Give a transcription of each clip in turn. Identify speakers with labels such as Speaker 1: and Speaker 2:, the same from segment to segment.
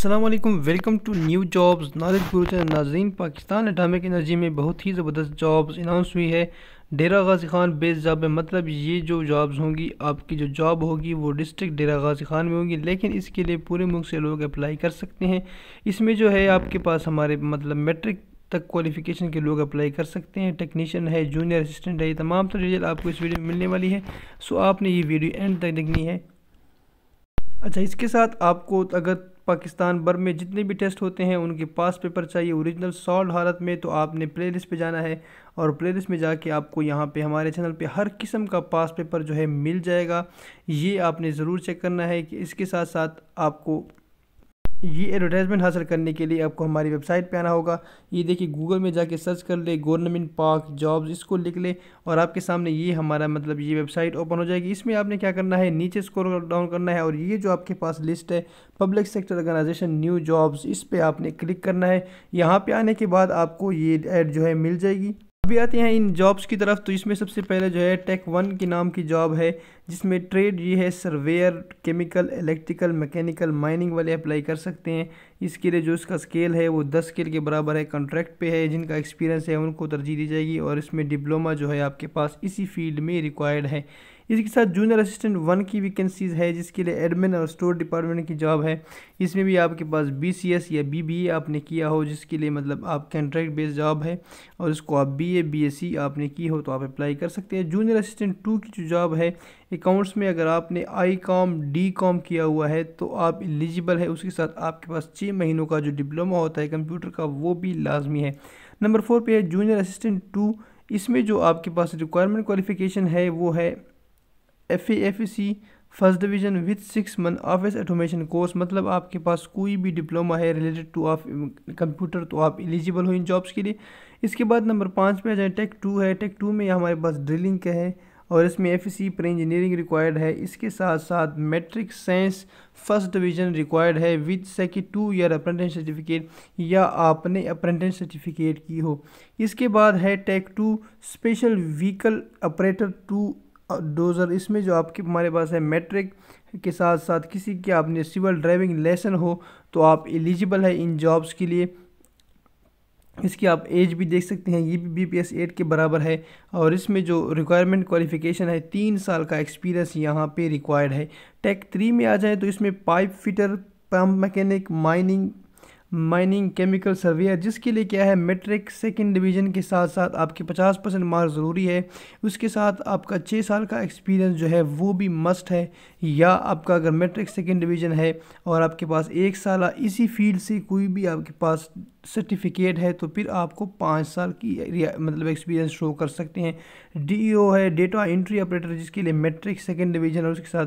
Speaker 1: Aslam welcome to new jobs knowledge guru channel नाजीन Pakistan atomic energy में बहुत ही ज़बरदस्त जॉब्स अनाउंस हुई है डेरा गाजी खान बेस जॉब में मतलब ये जो जॉब्स होंगी आपकी जो जॉब होगी वो डिस्ट्रिक्ट डेरा गाजी खान में होंगी लेकिन इसके लिए पूरे मुल्क से लोग अप्लाई कर सकते हैं इसमें जो है आपके पास हमारे मतलब मेट्रिक तक क्वालिफिकेशन के लोग अप्लाई कर सकते हैं टेक्नीशियन है जूनियर असिस्टेंट है ये तमाम तो डिटेल आपको इस वीडियो में मिलने वाली है सो आपने ये वीडियो एंड तक देखनी है अच्छा इसके साथ आपको अगर पाकिस्तान भर में जितने भी टेस्ट होते हैं उनके पास पेपर चाहिए ओरिजिनल सॉल्ड हालत में तो आपने प्लेलिस्ट पे जाना है और प्लेलिस्ट में जाके आपको यहाँ पे हमारे चैनल पे हर किस्म का पास पेपर जो है मिल जाएगा ये आपने ज़रूर चेक करना है कि इसके साथ साथ आपको ये एडवर्टाइजमेंट हासिल करने के लिए आपको हमारी वेबसाइट पे आना होगा ये देखिए गूगल में जाके सर्च कर ले गवर्नमेंट पार्क जॉब्स इसको लिख ले और आपके सामने ये हमारा मतलब ये वेबसाइट ओपन हो जाएगी इसमें आपने क्या करना है नीचे स्क्रॉल डाउन करना है और ये जो आपके पास लिस्ट है public sector organisation new jobs इस पर आपने क्लिक करना है यहाँ पर आने के बाद आपको ये एड जो है मिल जाएगी अभी आते हैं इन जॉब्स की तरफ तो इसमें सबसे पहले जो है टेक वन के नाम की जॉब है जिसमें ट्रेड ये है surveyor chemical electrical mechanical mining वाले अप्लाई कर सकते हैं इसके लिए जो इसका स्केल है वो दस स्केल के बराबर है कॉन्ट्रैक्ट पे है जिनका एक्सपीरियंस है उनको तरजीह दी जाएगी और इसमें डिप्लोमा जो है आपके पास इसी फील्ड में रिक्वायर्ड है इसके साथ जूनियर असिस्टेंट वन की वैकेंसीज है जिसके लिए एडमिन और स्टोर डिपार्टमेंट की जॉब है इसमें भी आपके पास बी या बी आपने किया हो जिसके लिए मतलब आप कंट्रैक्ट बेस्ड जॉब है और इसको आप बी ए आपने की हो तो आप अप्लाई कर सकते हैं जूनियर असिस्टेंट टू की जो जॉब है अकाउंट्स में अगर आपने आई कॉम डी कॉम किया हुआ है तो आप एलिजिबल है उसके साथ आपके पास छः महीनों का जो डिप्लोमा होता है कंप्यूटर का वो भी लाजमी है नंबर फोर पे है जूनियर असिस्टेंट टू इसमें जो आपके पास रिक्वायरमेंट क्वालिफिकेशन है वो है F F C first division with six month office automation course मतलब आपके पास कोई भी डिप्लोमा है रिलेटेड टू ऑफ कंप्यूटर तो आप एलिजिबल हो इन जॉब्स के लिए इसके बाद नंबर पाँच पे आ जाए टेक टू है टेक टू में हमारे पास ड्रिलिंग का है और इसमें एफ सी पर इंजीनियरिंग रिक्वायर्ड है इसके साथ साथ matric science first division required है with second two year apprentice certificate या आपने अप्रेंटिस सर्टिफिकेट की हो इसके बाद है tech two special vehicle operator two dozer इसमें जो आपके हमारे पास है मेट्रिक के साथ साथ किसी के आपने सिविल ड्राइविंग लेसन हो तो आप एलिजिबल है इन जॉब्स के लिए इसकी आप एज भी देख सकते हैं ये भी बी पी एस एट के बराबर है और इसमें जो रिक्वायरमेंट क्वालिफिकेशन है तीन साल का एक्सपीरियंस यहाँ पे रिक्वायर्ड है टेक थ्री में आ जाए तो इसमें pipe fitter pump mechanic mining mining chemical surveyor जिसके लिए क्या है मेट्रिक सेकेंड डिवीज़न के साथ साथ आपके 50 परसेंट मार्क्स ज़रूरी है उसके साथ आपका छः साल का एक्सपीरियंस जो है वो भी मस्ट है या आपका अगर मेट्रिक सेकेंड डिवीज़न है और आपके पास एक साल इसी फील्ड से कोई भी आपके पास सर्टिफिकेट है तो फिर आपको पाँच साल की मतलब एक्सपीरियंस शो कर सकते हैं डी e है डेटा एंट्री ऑपरेटर जिसके लिए मेट्रिक सेकेंड डिवीज़न और उसके साथ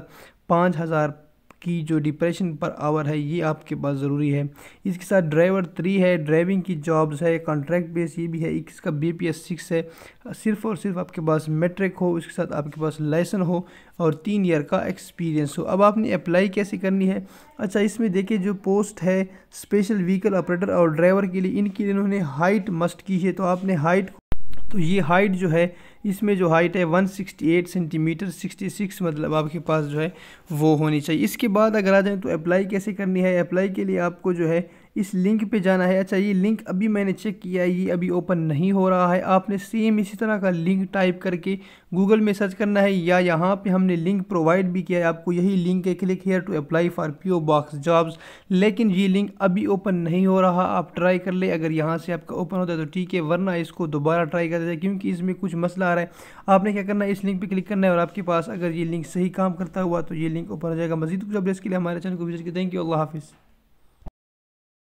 Speaker 1: पाँच हज़ार की जो डिप्रेशन पर आवर है ये आपके पास ज़रूरी है इसके साथ ड्राइवर थ्री है ड्राइविंग की जॉब्स है कॉन्ट्रैक्ट बेस ये भी है इसका बी पी एस सिक्स है सिर्फ और सिर्फ आपके पास मेट्रिक हो उसके साथ आपके पास लाइसेंस हो और तीन ईयर का एक्सपीरियंस हो अब आपने अप्लाई कैसे करनी है अच्छा इसमें देखिए जो पोस्ट है स्पेशल व्हीकल ऑपरेटर और ड्राइवर के लिए इनके लिए इन्होंने हाइट मस्ट की है तो आपने हाइट तो ये हाइट जो है इसमें जो हाइट है 168 सेंटीमीटर 66 मतलब आपके पास जो है वो होनी चाहिए इसके बाद अगर आ जाए तो अप्लाई कैसे करनी है अप्लाई के लिए आपको जो है इस लिंक पे जाना है अच्छा ये लिंक अभी मैंने चेक किया है ये अभी ओपन नहीं हो रहा है आपने सेम इसी तरह का लिंक टाइप करके गूगल में सर्च करना है या यहाँ पे हमने लिंक प्रोवाइड भी किया है आपको यही लिंक है click here to apply for PO box jobs लेकिन ये लिंक अभी ओपन नहीं हो रहा आप ट्राई कर ले अगर यहाँ से आपका ओपन होता है तो ठीक है वरना इसको दोबारा ट्राई कर देते क्योंकि इसमें कुछ मसला आ रहा है आपने क्या करना है इस लिंक पर क्लिक करना है और आपके पास अगर ये लिंक सही काम करता हुआ तो ये लिंक ओपन हो जाएगा मजीद कुछ अपडेट्स के लिए हमारे चैनल को विजिट की थैंक यू अल्लाह हाफिज़